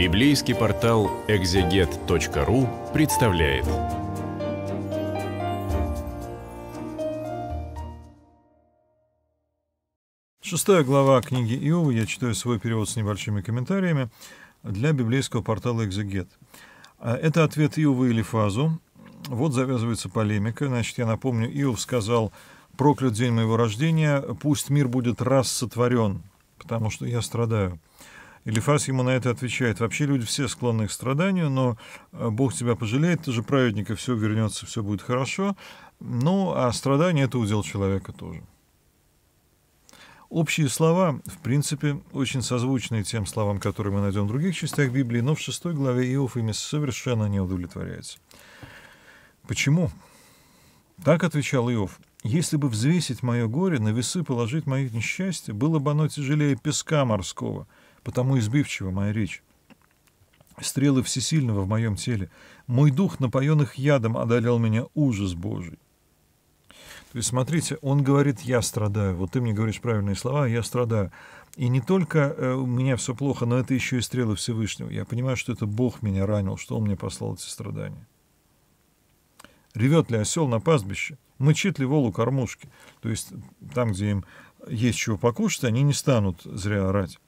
Библейский портал экзегет.ру представляет. Шестая глава книги Иова, я читаю свой перевод с небольшими комментариями, для библейского портала «Экзегет». А, это ответ Иова или Фазу. Вот завязывается полемика. Значит, я напомню, Иов сказал «Проклят день моего рождения, пусть мир будет раз сотворен, потому что я страдаю». Элифас ему на это отвечает. Вообще люди все склонны к страданию, но э, Бог тебя пожалеет, ты же праведника, все вернется, все будет хорошо. Ну, а страдание – это удел человека тоже. Общие слова, в принципе, очень созвучные тем словам, которые мы найдем в других частях Библии, но в шестой главе Иов ими совершенно не удовлетворяется. Почему? Так отвечал Иов. «Если бы взвесить мое горе, на весы положить моих несчастья, было бы оно тяжелее песка морского» потому избивчива моя речь. Стрелы всесильного в моем теле. Мой дух, напоенных ядом, одолел меня ужас Божий. То есть, смотрите, он говорит, я страдаю. Вот ты мне говоришь правильные слова, я страдаю. И не только э, у меня все плохо, но это еще и стрелы Всевышнего. Я понимаю, что это Бог меня ранил, что Он мне послал эти страдания. Ревет ли осел на пастбище? Мычит ли волу кормушки? То есть там, где им есть чего покушать, они не станут зря орать.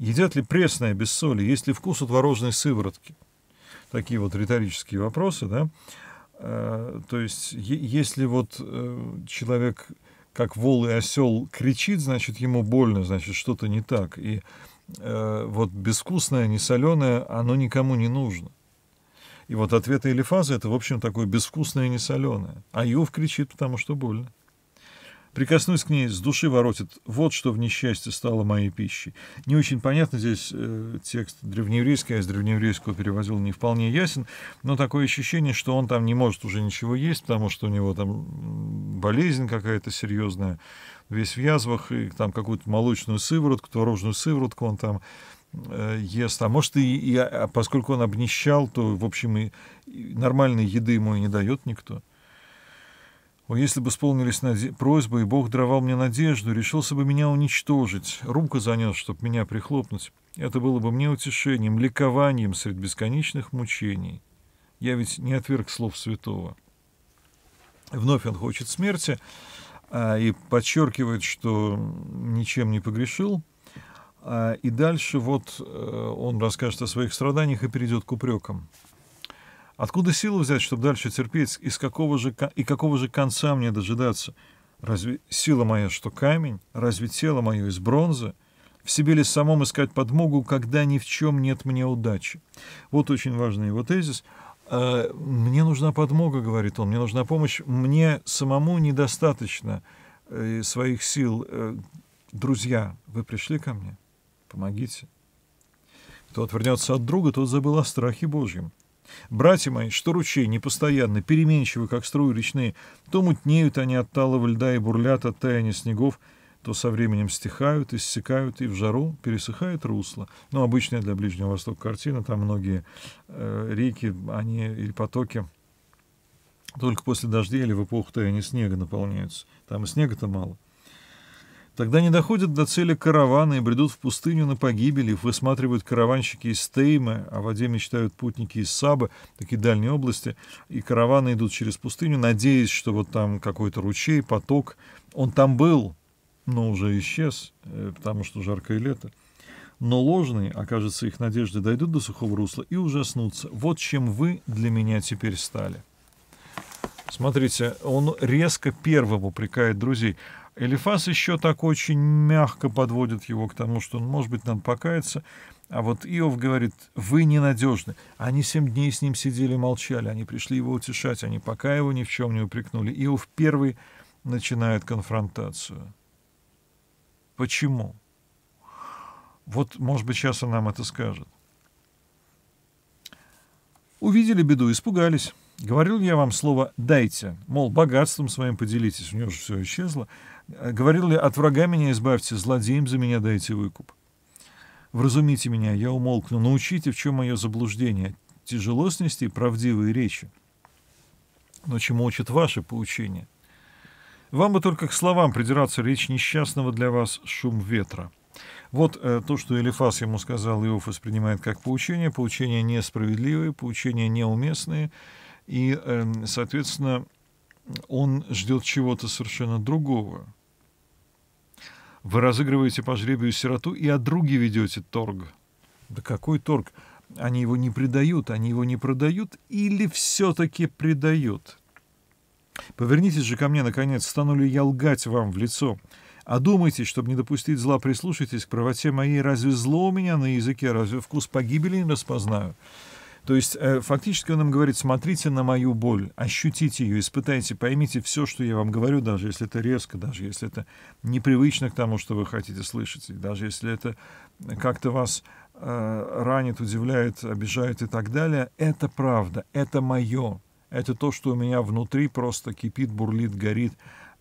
Едят ли пресное без соли? Есть ли вкус у творожной сыворотки? Такие вот риторические вопросы, да? Э, то есть, если вот э, человек как вол и осел кричит, значит, ему больно, значит, что-то не так. И э, вот безвкусное, несоленое, оно никому не нужно. И вот ответы Элифаза это, в общем, такое безвкусное и несоленое. А Юв кричит, потому что больно. Прикоснусь к ней, с души воротит. Вот что в несчастье стало моей пищей. Не очень понятно здесь э, текст древнееврейский, я а из древнееврейского перевозил, не вполне ясен, но такое ощущение, что он там не может уже ничего есть, потому что у него там болезнь какая-то серьезная, весь в язвах, и там какую-то молочную сыворотку, творожную сыворотку он там э, ест. А может, и, и а, поскольку он обнищал, то, в общем, и, и нормальной еды ему и не дает никто. О, если бы исполнились наде... просьбы, и Бог даровал мне надежду, решился бы меня уничтожить, руку занес, чтобы меня прихлопнуть. Это было бы мне утешением, ликованием среди бесконечных мучений. Я ведь не отверг слов святого. Вновь он хочет смерти а, и подчеркивает, что ничем не погрешил. А, и дальше вот э, он расскажет о своих страданиях и перейдет к упрекам. Откуда силы взять, чтобы дальше терпеть, и, с какого же, и какого же конца мне дожидаться? Разве сила моя, что камень? Разве тело мое из бронзы? В себе ли самом искать подмогу, когда ни в чем нет мне удачи? Вот очень важный его тезис. Э, «Мне нужна подмога», — говорит он, — «мне нужна помощь. Мне самому недостаточно э, своих сил. Э, друзья, вы пришли ко мне? Помогите». Кто отвернется от друга, тот забыл о страхе Божьем. Братья мои, что ручей непостоянно, переменчивы, как струи речные, то мутнеют они от талого льда и бурлят от таяния снегов, то со временем стихают, иссякают, и в жару пересыхает русло. Ну, обычная для Ближнего Востока картина, там многие э, реки, они или потоки только после дождей или в эпоху таяния снега наполняются. Там и снега-то мало. Тогда не доходят до цели караваны и бредут в пустыню на погибель, их высматривают караванщики из Теймы, о а воде мечтают путники из Сабы, такие дальние области, и караваны идут через пустыню, надеясь, что вот там какой-то ручей, поток, он там был, но уже исчез, э, потому что жаркое лето. Но ложные, окажется, их надежды дойдут до сухого русла и ужаснутся. Вот чем вы для меня теперь стали. Смотрите, он резко первым упрекает друзей. Элифас еще так очень мягко подводит его к тому, что, он, может быть, надо покаяться. А вот Иов говорит, вы ненадежны. Они семь дней с ним сидели молчали, они пришли его утешать, они пока его ни в чем не упрекнули. Иов первый начинает конфронтацию. Почему? Вот, может быть, сейчас он нам это скажет. Увидели беду, испугались. Говорил я вам слово «дайте», мол, богатством своим поделитесь, у него же все исчезло. Э, говорил ли «от врага меня избавьте, злодеям за меня дайте выкуп». Вразумите меня, я умолкну, научите, в чем мое заблуждение. Тяжело снести правдивые речи. Но чему учат ваши поучения? Вам бы только к словам придираться речь несчастного для вас шум ветра. Вот э, то, что Элифас ему сказал, Иов принимает как поучение. Поучения несправедливые, поучения неуместные — и, эм, соответственно, он ждет чего-то совершенно другого. Вы разыгрываете по жребию сироту и от други ведете торг. Да какой торг? Они его не предают, они его не продают или все-таки предают? Повернитесь же ко мне, наконец, стану ли я лгать вам в лицо? Одумайтесь, чтобы не допустить зла, прислушайтесь к правоте моей. Разве зло у меня на языке? Разве вкус погибели не распознаю? То есть э, фактически он нам говорит, смотрите на мою боль, ощутите ее, испытайте, поймите все, что я вам говорю, даже если это резко, даже если это непривычно к тому, что вы хотите слышать, даже если это как-то вас э, ранит, удивляет, обижает и так далее, это правда, это мое, это то, что у меня внутри просто кипит, бурлит, горит.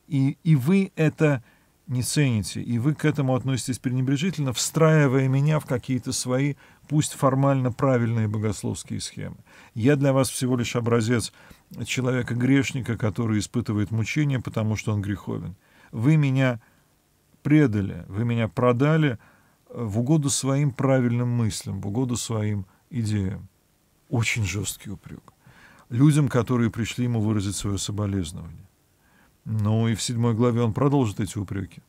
И, и вы это не цените, и вы к этому относитесь пренебрежительно, встраивая меня в какие-то свои пусть формально правильные богословские схемы. Я для вас всего лишь образец человека-грешника, который испытывает мучения, потому что он греховен. Вы меня предали, вы меня продали э, в угоду своим правильным мыслям, в угоду своим идеям. Очень жесткий упрек. Людям, которые пришли ему выразить свое соболезнование. Ну и в седьмой главе он продолжит эти упреки.